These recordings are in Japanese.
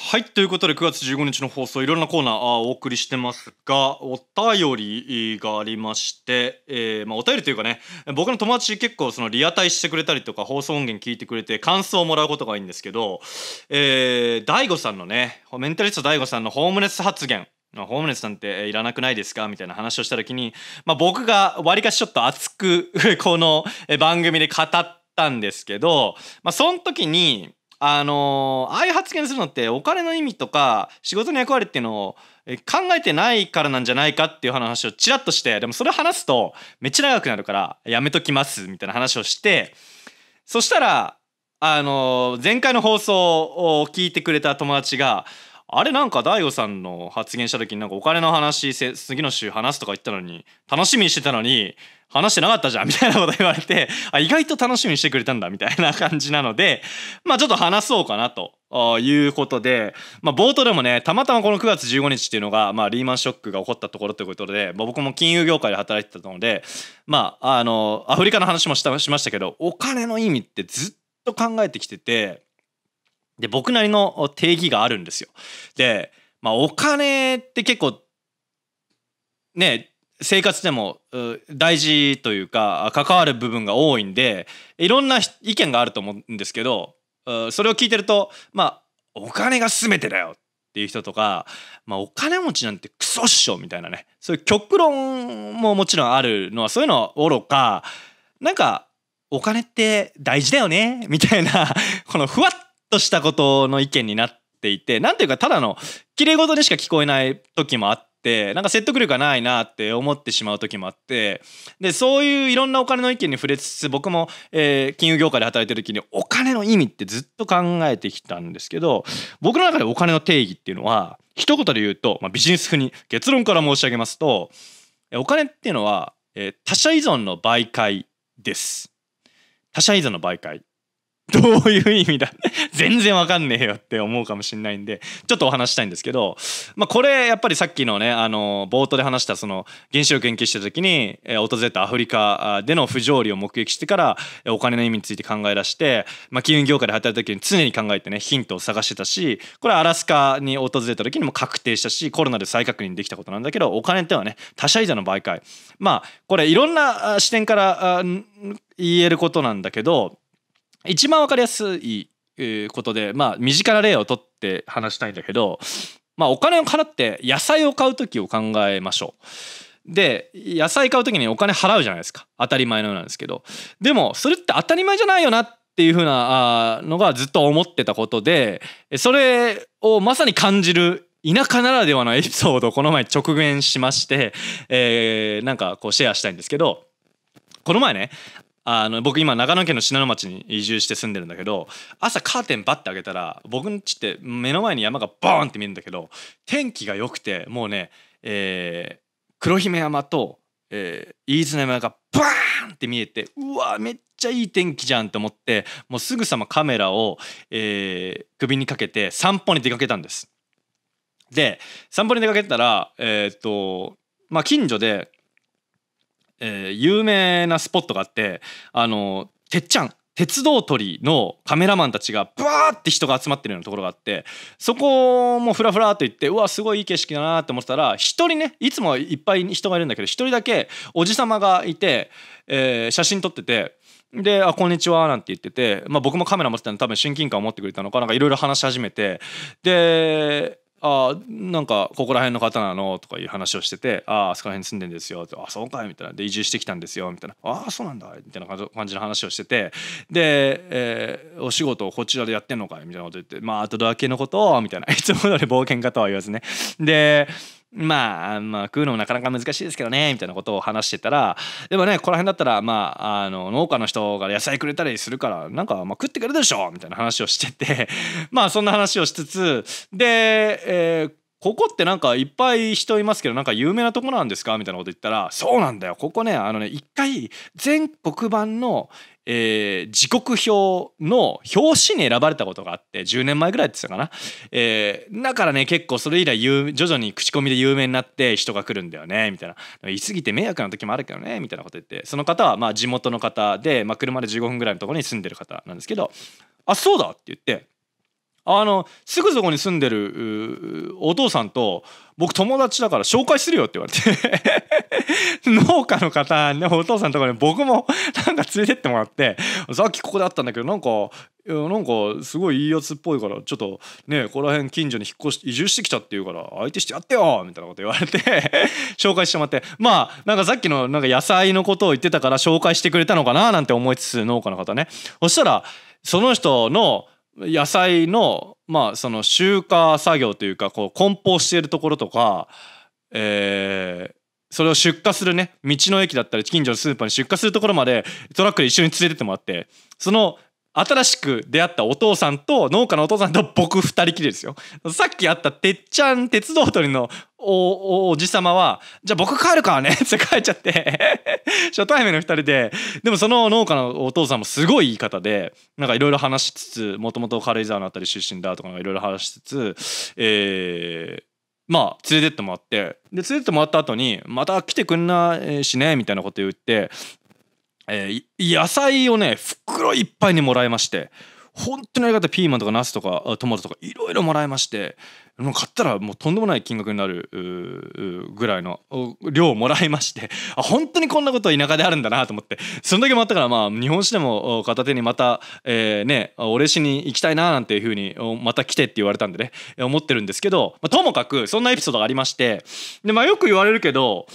はい。ということで、9月15日の放送、いろんなコーナーお送りしてますが、お便りがありまして、えー、まあ、お便りというかね、僕の友達結構、その、リアタイしてくれたりとか、放送音源聞いてくれて、感想をもらうことがいいんですけど、えー、大悟さんのね、メンタリスト大悟さんのホームレス発言、ホームレスなんていらなくないですかみたいな話をした時に、まあ、僕がわりかしちょっと熱くこの番組で語ったんですけど、まあ、その時に、あのー、ああいう発言するのってお金の意味とか仕事の役割っていうのを考えてないからなんじゃないかっていう話をちらっとしてでもそれ話すとめっちゃ長くなるからやめときますみたいな話をしてそしたらあのー、前回の放送を聞いてくれた友達があれなんか大悟さんの発言した時になんかお金の話次の週話すとか言ったのに楽しみにしてたのに話してなかったじゃんみたいなこと言われてあ意外と楽しみにしてくれたんだみたいな感じなのでまあちょっと話そうかなということで、まあ、冒頭でもねたまたまこの9月15日っていうのが、まあ、リーマンショックが起こったところということで、まあ、僕も金融業界で働いてたのでまああのアフリカの話もしましたけどお金の意味ってずっと考えてきてて。で僕なりの定義があるんですよ。で、まあ、お金って結構ね生活でも大事というか関わる部分が多いんでいろんな意見があると思うんですけどそれを聞いてるとまあお金が全てだよっていう人とか、まあ、お金持ちなんてクソっしょみたいなねそういう極論ももちろんあるのはそういうのはおろかなんかお金って大事だよねみたいなこのふわっとしたことの意見になっていて、なんていうかただの綺麗事にしか聞こえない時もあって、なんか説得力がないなって思ってしまう時もあって、で、そういういろんなお金の意見に触れつつ、僕も、えー、金融業界で働いてる時にお金の意味ってずっと考えてきたんですけど、僕の中でお金の定義っていうのは、一言で言うと、まあ、ビジネス風に結論から申し上げますと、お金っていうのは、えー、他者依存の媒介です。他者依存の媒介。どういう意味だ 全然わかんねえよって思うかもしんないんでちょっとお話したいんですけど、まあ、これやっぱりさっきのねあの冒頭で話したその原子力研究した時に訪れたアフリカでの不条理を目撃してからお金の意味について考え出して、まあ、金融業界で働いた時に常に考えてねヒントを探してたしこれアラスカに訪れた時にも確定したしコロナで再確認できたことなんだけどお金ってのはね他者依存の媒介まあこれいろんな視点から言えることなんだけど一番わかりやすいことで、まあ、身近な例をとって話したいんだけど、まあ、お金を払って野菜を買う時を考えましょう。で野菜買う時にお金払うじゃないですか当たり前のようなんですけどでもそれって当たり前じゃないよなっていうふうなのがずっと思ってたことでそれをまさに感じる田舎ならではのエピソードを この前直面しまして、えー、なんかこうシェアしたいんですけどこの前ねあの僕今長野県の信濃町に移住して住んでるんだけど朝カーテンバッて開けたら僕んちって目の前に山がボーンって見えるんだけど天気が良くてもうね、えー、黒姫山と、えー、飯綱山がバーンって見えてうわめっちゃいい天気じゃんと思ってもうすぐさまカメラを、えー、首にかけて散歩に出かけたんです。で散歩に出かけたらえっ、とまあ近所でえー、有名なスポットがあってあのてっちゃん鉄道鳥のカメラマンたちがブワーって人が集まってるようなところがあってそこもフラフラと行ってうわすごいいい景色だなって思ってたら一人ねいつもいっぱい人がいるんだけど一人だけおじ様がいて、えー、写真撮っててで「あこんにちは」なんて言ってて、まあ、僕もカメラ持ってたんで多分親近感を持ってくれたのかなんかいろいろ話し始めてであなんかここら辺の方なのとかいう話をしてて「ああそこら辺に住んでんですよ」って「あそうかい」みたいな「で移住してきたんですよ」みたいな「ああそうなんだ」みたいな感じの話をしててで、えー「お仕事をこちらでやってんのかい」みたいなこと言って「まあ後だけのこと」を」みたいな いつもより冒険家とは言わずねでまあ、まあ、食うのもなかなか難しいですけどね、みたいなことを話してたら、でもね、ここら辺だったら、まあ、あの、農家の人が野菜くれたりするから、なんか、まあ、食ってくれるでしょみたいな話をしてて、まあ、そんな話をしつつ、で、えー、ここってなんかいっぱい人いますけどなんか有名なとこなんですかみたいなこと言ったらそうなんだよここねあのね一回全国版の、えー、時刻表の表紙に選ばれたことがあって10年前ぐらいって言ってたかな、えー、だからね結構それ以来徐々に口コミで有名になって人が来るんだよねみたいないすぎて迷惑な時もあるけどねみたいなこと言ってその方はまあ地元の方で、まあ、車で15分ぐらいのところに住んでる方なんですけどあそうだって言ってあのすぐそこに住んでるお父さんと僕友達だから紹介するよって言われて 農家の方のお父さんとかに僕もなんか連れてってもらってさっきここで会ったんだけどなんかなんかすごいいいやつっぽいからちょっとねここら辺近所に引っ越し移住してきちゃって言うから相手してやってよみたいなこと言われて 紹介してもらってまあなんかさっきのなんか野菜のことを言ってたから紹介してくれたのかななんて思いつつ農家の方ねそしたらその人の野菜の,、まあその集荷作業というかこう梱包しているところとか、えー、それを出荷するね道の駅だったり近所のスーパーに出荷するところまでトラックで一緒に連れてってもらってその新しく出会ったお父さんと農家のお父さんと僕二人きりですよさっきあったてっちゃん鉄道鳥のおおじさまはじゃあ僕帰るからねって帰っちゃって 初対面の2人ででもその農家のお父さんもすごい言い方でなんかいろいろ話しつつもともと軽井沢のあたり出身だとかいろいろ話しつつえー、まあ連れてってもらってで連れてってもらった後にまた来てくんないしねみたいなこと言ってえー、野菜をね袋いっぱいにもらいまして本当にありがたいピーマンとかナスとかトマトとかいろいろもらいましてもう買ったらもうとんでもない金額になるぐらいの量をもらいましてあ本当にこんなこと田舎であるんだなと思ってその時もあったからまあ日本酒でも片手にまた、えー、ねお礼しに行きたいななんていうふうにまた来てって言われたんでね思ってるんですけど、まともかくそんなエピソードがありましてで、まあ、よく言われるけど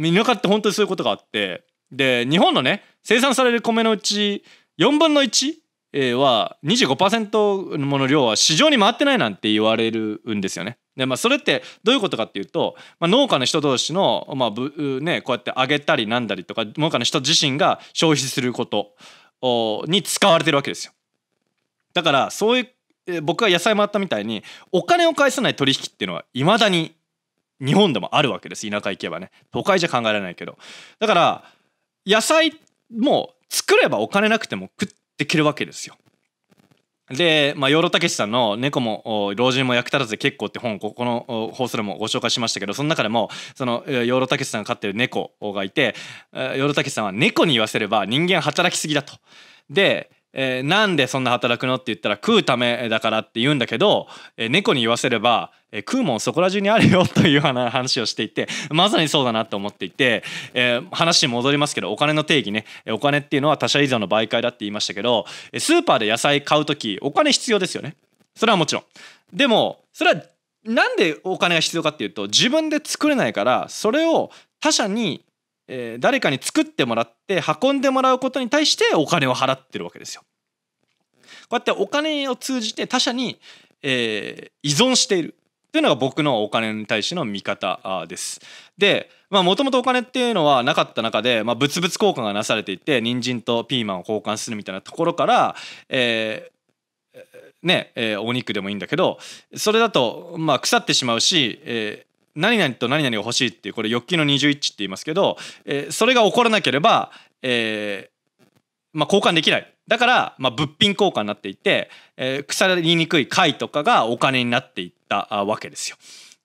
田舎って本当にそういうことがあって。で日本のね生産される米のうち4分の1えー、は25%もの量は市場に回ってないなんて言われるんですよね。でまあ、それってどういうことかっていうと、まあ、農家の人同士の、まあぶね、こうやってあげたりなんだりとか農家の人自身が消費することに使われてるわけですよ。だからそういう、え僕が野菜回ったみたいにお金を返さない取引っていうのはいまだに日本でもあるわけです田舎行けばね都会じゃ考えられないけどだから野菜も作ればお金なくても食ってけるわけですよ。で、まあ、養老孟さんの「猫も老人も役立たずで結構」って本ここの放送でもご紹介しましたけどその中でもその養老孟さんが飼ってる猫がいて養老孟さんは猫に言わせれば人間働きすぎだと。でえー、なんでそんな働くのって言ったら食うためだからって言うんだけど、えー、猫に言わせれば、えー、食うもんそこら中にあるよという話をしていてまさにそうだなと思っていて、えー、話に戻りますけどお金の定義ねお金っていうのは他者依存の媒介だって言いましたけどスーパーで野菜買う時お金必要ですよねそれはもちろん。でもそれはなんでお金が必要かっていうと自分で作れないからそれを他者にえー、誰かに作ってもらって運んでもらうことに対してお金を払ってるわけですよ。こうやってお金を通じて他者に、えー、依存しているというのが僕のお金に対しての見方です。でもともとお金っていうのはなかった中で、まあ、物々交換がなされていて人参とピーマンを交換するみたいなところから、えー、ねえー、お肉でもいいんだけどそれだと、まあ、腐ってしまうし、え何々と何々が欲しいっていうこれ欲求の21って言いますけど、えー、それが起こらなければ、えー、まあ、交換できないだから、まあ、物品交換になっていて、えー、腐りにくい貝とかがお金になっていったわけですよ。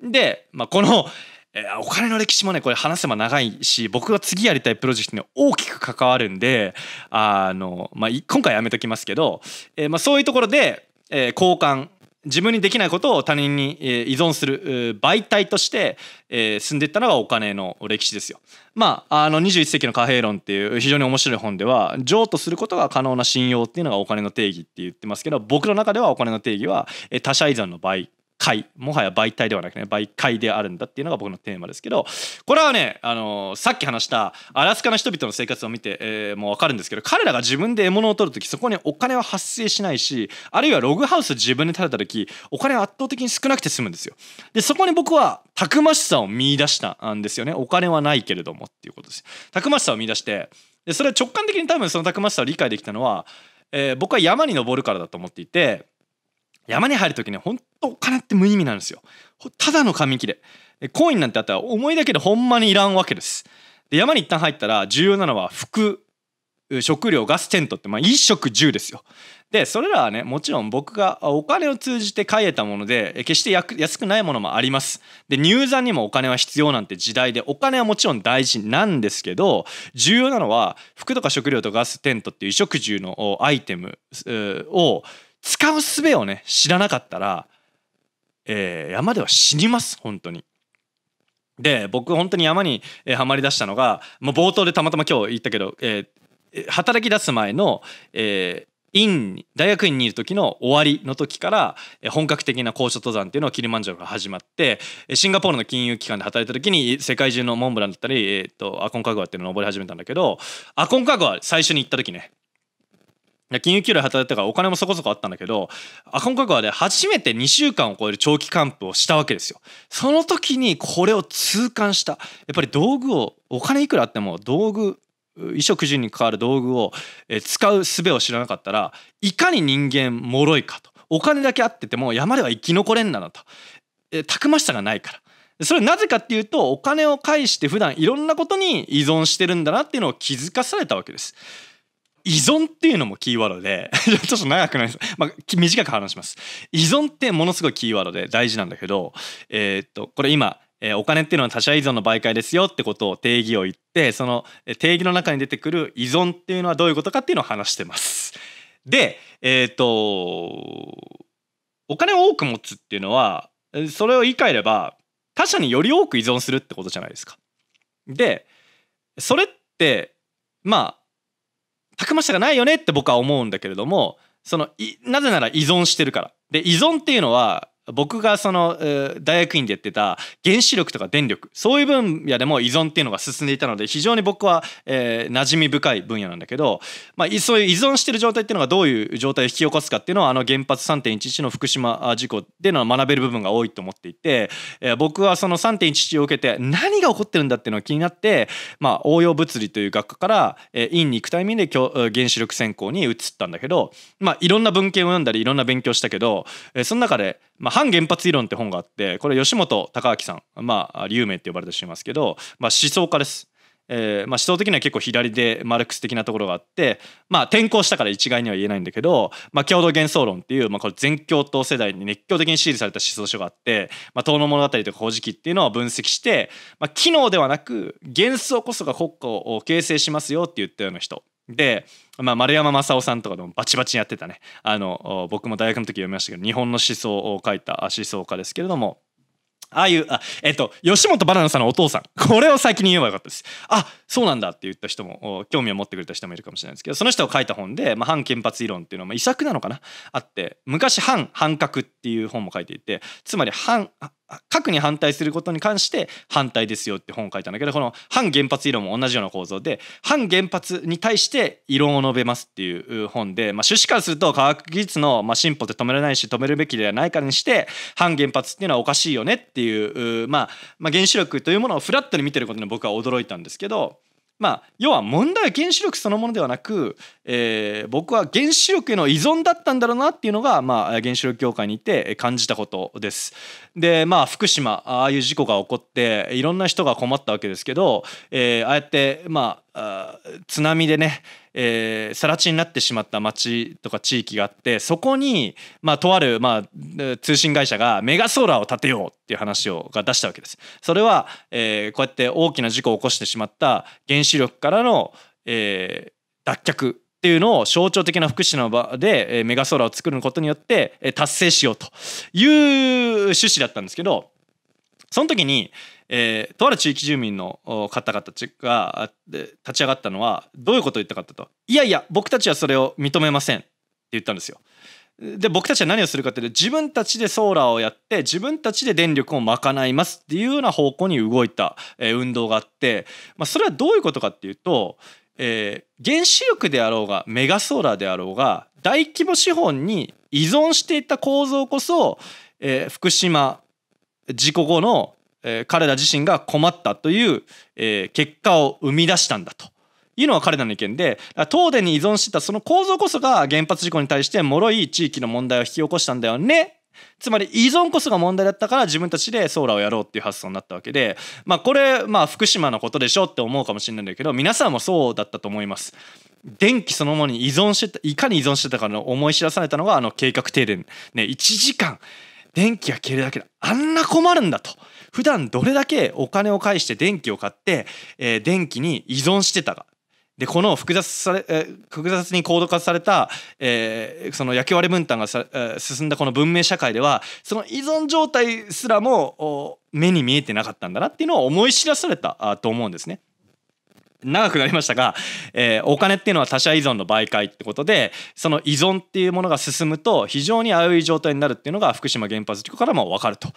で、まあ、この、えー、お金の歴史もねこれ話せば長いし僕が次やりたいプロジェクトに大きく関わるんであの、まあ、今回やめときますけど、えーまあ、そういうところで、えー、交換自分にできないことを他人に依存する媒体として進んでいったのがお金の歴史ですよ。まああの21世紀の貨幣論っていう非常に面白い本では譲渡することが可能な信用っていうのがお金の定義って言ってますけど僕の中ではお金の定義は他者依存の場解もはや媒体ではなくね媒介であるんだっていうのが僕のテーマですけどこれはねあのさっき話したアラスカの人々の生活を見て、えー、もう分かるんですけど彼らが自分で獲物を取る時そこにお金は発生しないしあるいはログハウス自分で建てた時お金は圧倒的に少なくて済むんですよ。でそこに僕はたくましさを見出したんですよねお金はないけれどもっていうことです。たくましさを見出してでそれ直感的に多分そのたくましさを理解できたのは、えー、僕は山に登るからだと思っていて。山に入る時ねほんとお金って無意味なんですよただの紙切れコインなんてあったら思いだけでほんまにいらんわけですで山に一旦入ったら重要なのは服食料ガステントってまあ1食10ですよでそれらはねもちろん僕がお金を通じて買えたもので決して安くないものもありますで入山にもお金は必要なんて時代でお金はもちろん大事なんですけど重要なのは服とか食料とガステントっていう衣食住のアイテムを使う術をね知らなかったら、えー、山では死にます本当に。で僕本当に山に、えはまりだしたのがもう冒頭でたまたま今日言ったけど、えー、働き出す前の、えー、院大学院にいる時の終わりの時から本格的な高所登山っていうのはキリマンジャロが始まってシンガポールの金融機関で働いた時に世界中のモンブランだったり、えー、とアコンカグアっていうのを登り始めたんだけどアコンカグア最初に行った時ね金融給料働いたからお金もそこそこあったんだけど、アコンカクアで初めて2週間を超える長期還付をしたわけですよ。その時にこれを痛感した。やっぱり道具を、お金いくらあっても道具、衣食住に関わる道具を使う術を知らなかったら、いかに人間脆いかと。お金だけあってても山では生き残れんななと。たくましさがないから。それなぜかっていうとお金を介して普段いろんなことに依存してるんだなっていうのを気づかされたわけです。依存っていうのもキーワードで ちょっと長くないです、まあ、短く話します依存ってものすごいキーワードで大事なんだけどえー、っとこれ今えお金っていうのは他者依存の媒介ですよってことを定義を言ってその定義の中に出てくる依存っていうのはどういうことかっていうのを話してます。でえっ、とお金を多く持つっていうのはそれを言い換えれば他者により多く依存するってことじゃないですか。でそれってまあたくましさがないよねって僕は思うんだけれどもそのなぜなら依存してるから。で依存っていうのは僕がその大学院でやってた原子力とか電力そういう分野でも依存っていうのが進んでいたので非常に僕は、えー、馴染み深い分野なんだけど、まあ、そういう依存してる状態っていうのがどういう状態を引き起こすかっていうのはあの原発3.11の福島事故でのは学べる部分が多いと思っていて、えー、僕はその3.11を受けて何が起こってるんだっていうのが気になって、まあ、応用物理という学科から、えー、院に行くタイミングで原子力専攻に移ったんだけど、まあ、いろんな文献を読んだりいろんな勉強したけど、えー、その中でまあ、反原発理論って本があってこれ吉本隆明さんまあ有名って呼ばれてしまいますけど、まあ、思想家です。えーまあ、思想的には結構左でマルクス的なところがあって、まあ、転校したから一概には言えないんだけど、まあ、共同幻想論っていう、まあ、これ全教頭世代に熱狂的に支持された思想書があって「まあ、の物語」とか「古事記」っていうのを分析して、まあ、機能ではなく幻想こそが国家を形成しますよって言ったような人で、まあ、丸山正夫さんとかでもバチバチやってたねあの僕も大学の時読みましたけど日本の思想を書いた思想家ですけれどもああいうあえっと吉本バナナさんのお父さんこれを先に言えばよかったですあそうなんだって言った人も興味を持ってくれた人もいるかもしれないですけどその人が書いた本で「まあ、反原発理論」っていうのは、ま遺作なのかなあって昔「反反核」っていう本も書いていてつまり反核に反対することに関して反対ですよって本を書いたんだけどこの反原発理論も同じような構造で反原発に対して異論を述べますっていう本で、まあ、趣旨からすると科学技術のま進歩って止められないし止めるべきではないからにして反原発っていうのはおかしいよねっていう、まあ、まあ、原子力というものをフラットに見てることに僕は驚いたんですけど。まあ、要は問題は原子力そのものではなく、えー、僕は原子力への依存だったんだろうなっていうのが、まあ、原子力業界にいて感じたことです。でまあ福島ああいう事故が起こっていろんな人が困ったわけですけど、えー、ああやってまああ津波でね、えー、更地になってしまった町とか地域があってそこに、まあ、とある、まあ、通信会社がメガソーラーを建てようっていう話をが出したわけです。それは、えー、こうやって大きな事故を起こしてしまった原子力からの、えー、脱却っていうのを象徴的な福祉の場でメガソーラーを作ることによって達成しようという趣旨だったんですけどその時にえー、とある地域住民の方々が立ち上がったのはどういうことを言ったかといと「いやいや僕たちはそれを認めません」って言ったんですよ。で僕たちは何をするかっていうと自分たちでソーラーをやって自分たちで電力を賄いますっていうような方向に動いた、えー、運動があって、まあ、それはどういうことかっていうと、えー、原子力であろうがメガソーラーであろうが大規模資本に依存していた構造こそ、えー、福島事故後のえ彼ら自身が困ったという、え結果を生み出したんだと。いうのは彼らの意見で東電に依存してたその構造こそが原発事故に対して脆い地域の問題を引き起こしたんだよねつまり依存こそが問題だったから自分たちでソーラーをやろうっていう発想になったわけでまあこれまあ福島のことでしょって思うかもしれないんだけど皆さんもそうだったと思います。電気そのものに依存してたいかに依存してたかの思い知らされたのがあの計画停電ね1時間電気が消えるだけであんな困るんだと普段どれだけお金を返して電気を買って、えー、電気に依存してたかでこの複雑され、えー、複雑に高度化された、えー、その焼き割れ分担がさ、えー、進んだこの文明社会ではその依存状態すらも目に見えてなかったんだなっていうのを思い知らされたと思うんですね。長くなりましたが、えー、お金っていうのは他者依存の媒介ってことでその依存っていうものが進むと非常に危うい状態になるっていうのが福島原発事故からも分かると。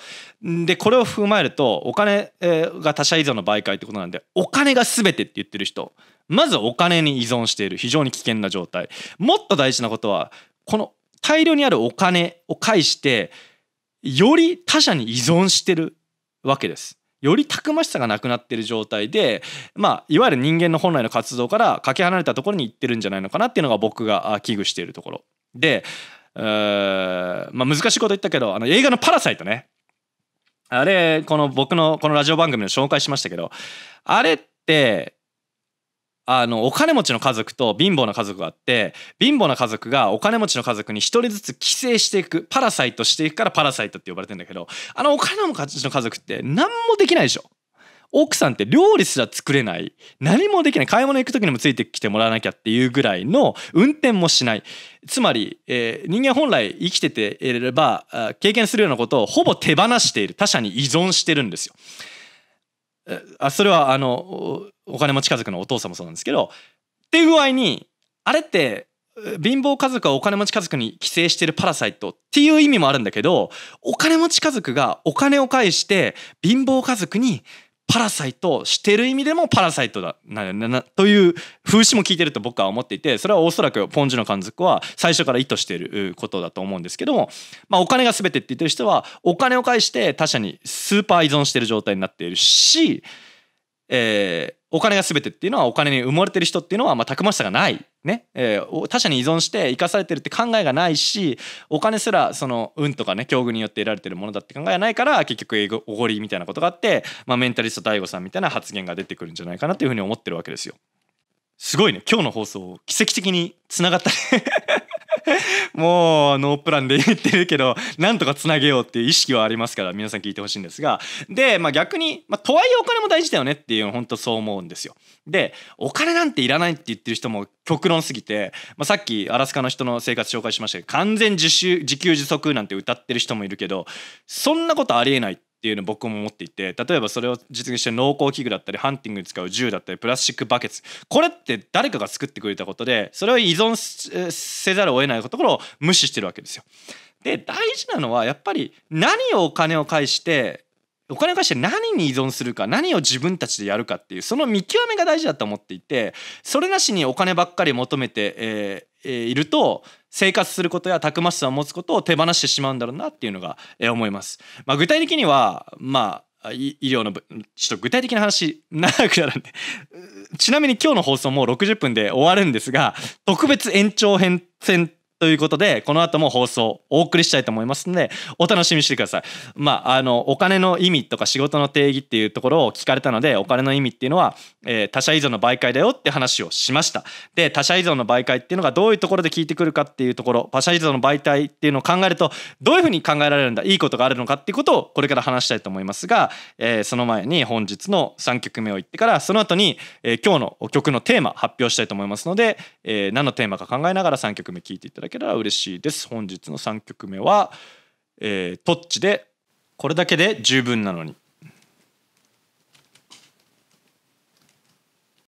でこれを踏まえるとお金が他者依存の媒介ってことなんでお金が全てって言ってる人まずお金に依存している非常に危険な状態もっと大事なことはこの大量にあるお金を介してより他者に依存してるわけです。よりたくましさがなくなってる状態で、まあ、いわゆる人間の本来の活動からかけ離れたところに行ってるんじゃないのかなっていうのが僕が危惧しているところで、まあ、難しいこと言ったけどあの映画の「パラサイトね」あれこの僕のこのラジオ番組の紹介しましたけどあれってあのお金持ちの家族と貧乏な家族があって貧乏な家族がお金持ちの家族に一人ずつ寄生していくパラサイトしていくからパラサイトって呼ばれてんだけどあのお金持ちの家族って何もできないでしょ奥さんって料理すら作れない何もできない買い物行く時にもついてきてもらわなきゃっていうぐらいの運転もしないつまり、えー、人間本来生きてていれば経験するようなことをほぼ手放している他者に依存してるんですよ。あそれはあのお金持ち家族のお父さんもそうなんですけどっていう具合にあれって貧乏家族はお金持ち家族に寄生してるパラサイトっていう意味もあるんだけどお金持ち家族がお金を返して貧乏家族にパラサイトしてる意味でもパラサイトだななという風刺も聞いてると僕は思っていてそれはおそらくポン・ジュの監督は最初から意図していることだと思うんですけども、まあ、お金が全てって言ってる人はお金を介して他者にスーパー依存してる状態になっているし、えー、お金が全てっていうのはお金に埋もれてる人っていうのはまあたくましさがないね、えー、他者に依存して生かされてるって考えがないしお金すらその運とかね境遇によって得られてるものだって考えがないから結局おごりみたいなことがあって、まあ、メンタリスト DAIGO さんみたいな発言が出てくるんじゃないかなというふうに思ってるわけですよ。すごいね今日の放送奇跡的につながったね もうノープランで言ってるけどなんとかつなげようっていう意識はありますから皆さん聞いてほしいんですがで、まあ、逆に、まあ、とはいえお金も大事だよねっていうの本当そう思うんですよ。でお金なんていらないって言ってる人も極論すぎて、まあ、さっきアラスカの人の生活紹介しましたけど完全自自給自足なんて歌ってる人もいるけどそんなことありえないってっていうの僕も持っていて例えばそれを実現して濃厚器具だったりハンティングに使う銃だったりプラスチックバケツこれって誰かが作ってくれたことでそれを依存せざるを得ないところを無視してるわけですよ。で大事なのはやっぱり何をお金を介してお金を返して何に依存するか何を自分たちでやるかっていうその見極めが大事だと思っていてそれなしにお金ばっかり求めて、えいると生活することやたくましさを持つことを手放してしまうんだろうなっていうのが思います。まあ、具体的には、まあ、医療のちょっと具体的な話長くなるんで ちなみに今日の放送も60分で終わるんですが特別延長編戦ということでこの後も放送お送りしたいと思いますのでお楽しみにしてください。まああのお金の意味とか仕事の定義っていうところを聞かれたのでお金の意味っていうのは、えー、他者依存の媒介だよって話をしました。で他者依存の媒介っていうのがどういうところで聞いてくるかっていうところ他者依存の媒体っていうのを考えるとどういうふうに考えられるんだいいことがあるのかっていうことをこれから話したいと思いますが、えー、その前に本日の3曲目を言ってからその後に、えー、今日の曲のテーマ発表したいと思いますので、えー、何のテーマか考えながら3曲目聴いていただだけたら嬉しいです本日の3曲目は、えー、トッチでこれだけで十分なのに